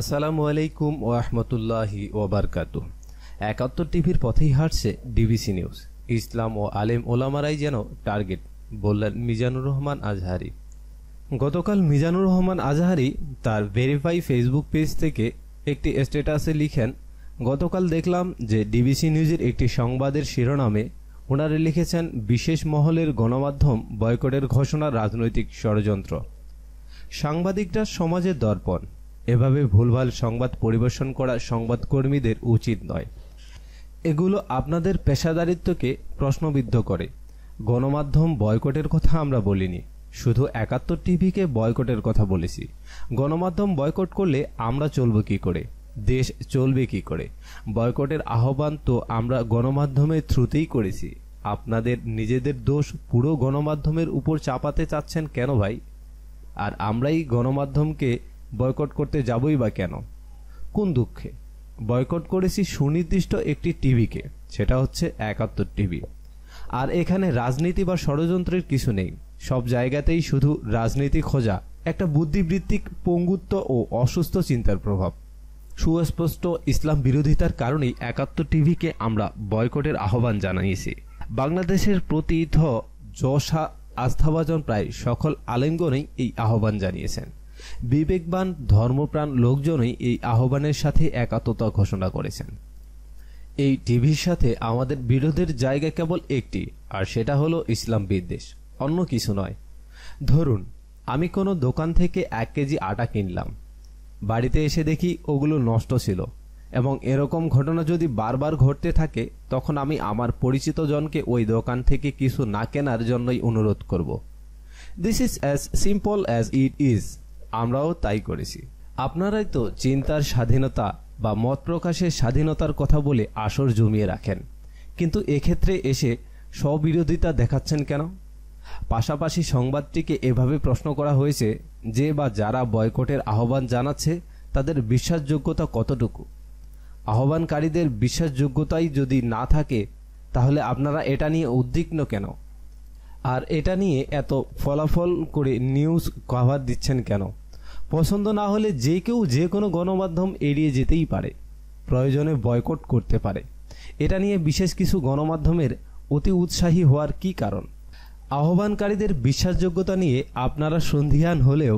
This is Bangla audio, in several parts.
আসসালামু আলাইকুম ওয়াহমতুল্লাহি ওবরকাত একাত্তর টিভির পথেই হাঁটছে ডিবিসি নিউজ ইসলাম ও আলেম ওলামারাই যেন টার্গেট বললেন মিজানুর রহমান আজহারি গতকাল মিজানুর রহমান আজহারি তার ভেরিফাই ফেসবুক পেজ থেকে একটি স্ট্যাটাসে লিখেন গতকাল দেখলাম যে ডিবিসি নিউজের একটি সংবাদের শিরোনামে ওনারা লিখেছেন বিশেষ মহলের গণমাধ্যম বয়কটের ঘোষণা রাজনৈতিক ষড়যন্ত্র সাংবাদিকরা সমাজের দর্পণ এভাবে ভুলভাল সংবাদ পরিবেশন করা সংবাদকর্মীদের উচিত নয় এগুলো আপনাদের পেশাদারিত্বকে প্রশ্নবিদ্ধ করে গণমাধ্যম বয়কটের কথা আমরা বলিনি শুধু একাত্তর টিভিকে বয়কটের কথা বলেছি গণমাধ্যম বয়কট করলে আমরা চলব কী করে দেশ চলবে কী করে বয়কটের আহ্বান তো আমরা গণমাধ্যমের থ্রুতেই করেছি আপনাদের নিজেদের দোষ পুরো গণমাধ্যমের উপর চাপাতে চাচ্ছেন কেন ভাই আর আমরাই গণমাধ্যমকে বয়কট করতে যাবই বা কেন কোন দুঃখে বয়কট করেছি সুনির্দিষ্ট একটি টিভিকে সেটা হচ্ছে একাত্তর টিভি আর এখানে রাজনীতি বা ষড়যন্ত্রের কিছু নেই সব জায়গাতেই শুধু রাজনীতি খোঁজা একটা বুদ্ধিবৃত্তিক পঙ্গুত্ব ও অসুস্থ চিন্তার প্রভাব সুস্পষ্ট ইসলাম বিরোধিতার কারণেই একাত্তর টিভিকে আমরা বয়কটের আহ্বান জানিয়েছি বাংলাদেশের প্রতি যশা আস্থাভাজন প্রায় সকল আলেমগণেই এই আহ্বান জানিয়েছেন বিবেকবান ধর্মপ্রাণ লোকজনই এই আহ্বানের সাথে একাত্মতা ঘোষণা করেছেন এই টিভির সাথে আমাদের বিরোধের জায়গা কেবল একটি আর সেটা হলো ইসলাম বিদ্বেষ অন্য কিছু নয় ধরুন আমি কোনো দোকান থেকে এক কেজি আটা কিনলাম বাড়িতে এসে দেখি ওগুলো নষ্ট ছিল এবং এরকম ঘটনা যদি বারবার ঘটতে থাকে তখন আমি আমার পরিচিত জনকে ওই দোকান থেকে কিছু না কেনার জন্যই অনুরোধ করব this is as simple as it is আমরাও তাই করেছি আপনারাই তো চিন্তার স্বাধীনতা বা মত প্রকাশের স্বাধীনতার কথা বলে আসর জমিয়ে রাখেন কিন্তু এক্ষেত্রে এসে স্ববিরোধিতা দেখাচ্ছেন কেন পাশাপাশি সংবাদটিকে এভাবে প্রশ্ন করা হয়েছে যে বা যারা বয়কটের আহ্বান জানাচ্ছে তাদের বিশ্বাসযোগ্যতা কতটুকু আহ্বানকারীদের বিশ্বাসযোগ্যতাই যদি না থাকে তাহলে আপনারা এটা নিয়ে উদ্বিগ্ন কেন আর এটা নিয়ে এত ফলাফল করে নিউজ কভার দিচ্ছেন কেন পছন্দ না হলে যে কেউ যে কোনো গণমাধ্যম এড়িয়ে যেতেই পারে প্রয়োজনে বয়কট করতে পারে এটা নিয়ে বিশেষ কিছু গণমাধ্যমের অতি উৎসাহী হওয়ার কি কারণ আহ্বানকারীদের বিশ্বাসযোগ্যতা নিয়ে আপনারা সন্ধিহান হলেও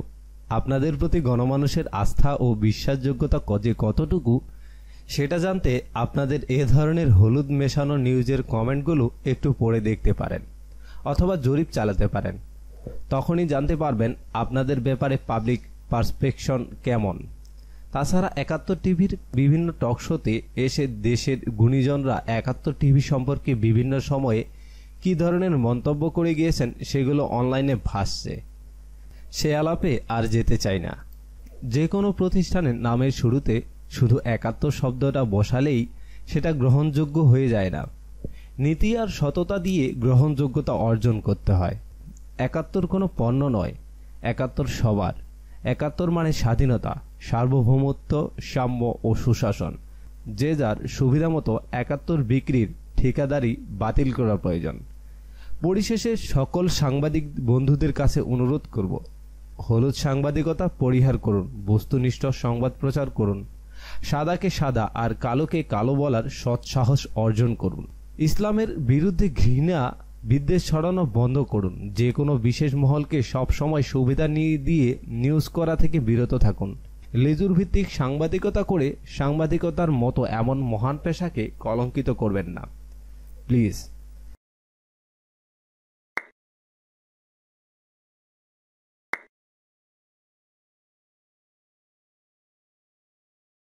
আপনাদের প্রতি গণমানুষের আস্থা ও বিশ্বাসযোগ্যতা যে কতটুকু সেটা জানতে আপনাদের এ ধরনের হলুদ মেশানো নিউজের কমেন্টগুলো একটু পড়ে দেখতে পারেন অথবা জরিপ চালাতে পারেন তখনই জানতে পারবেন আপনাদের ব্যাপারে পাবলিক পারসপেকশন কেমন তাছাড়া একাত্তর টিভির বিভিন্ন টক শোতে এসে দেশের গুণীজনরা একাত্তর টিভি সম্পর্কে বিভিন্ন সময়ে কি ধরনের মন্তব্য করে গিয়েছেন সেগুলো অনলাইনে ভাসছে সে আলাপে আর যেতে চাই না যে কোনো প্রতিষ্ঠানের নামের শুরুতে শুধু একাত্তর শব্দটা বসালেই সেটা গ্রহণযোগ্য হয়ে যায় না নীতি আর সততা দিয়ে গ্রহণযোগ্যতা অর্জন করতে হয় একাত্তর কোনো পণ্য নয় একাত্তর সবার একাত্তর মানে স্বাধীনতা সার্বভৌমত্ব সাম্য ও সুশাসন যে যার সুবিধামতো একাত্তর বিক্রির ঠিকাদারি বাতিল করা প্রয়োজন পরিশেষে সকল সাংবাদিক বন্ধুদের কাছে অনুরোধ করব হলুদ সাংবাদিকতা পরিহার করুন বস্তুনিষ্ঠ সংবাদ প্রচার করুন সাদাকে সাদা আর কালোকে কালো বলার সৎসাহস অর্জন করুন ইসলামের বিরুদ্ধে ঘৃণা বিদ্বেষ ছড়ানো বন্ধ করুন যে কোনো বিশেষ মহলকে সবসময় সুবিধা নিয়ে দিয়ে নিউজ করা থেকে বিরত থাকুন লেজুর ভিত্তিক সাংবাদিকতা করে সাংবাদিকতার মতো এমন মহান পেশাকে কলঙ্কিত করবেন না প্লিজ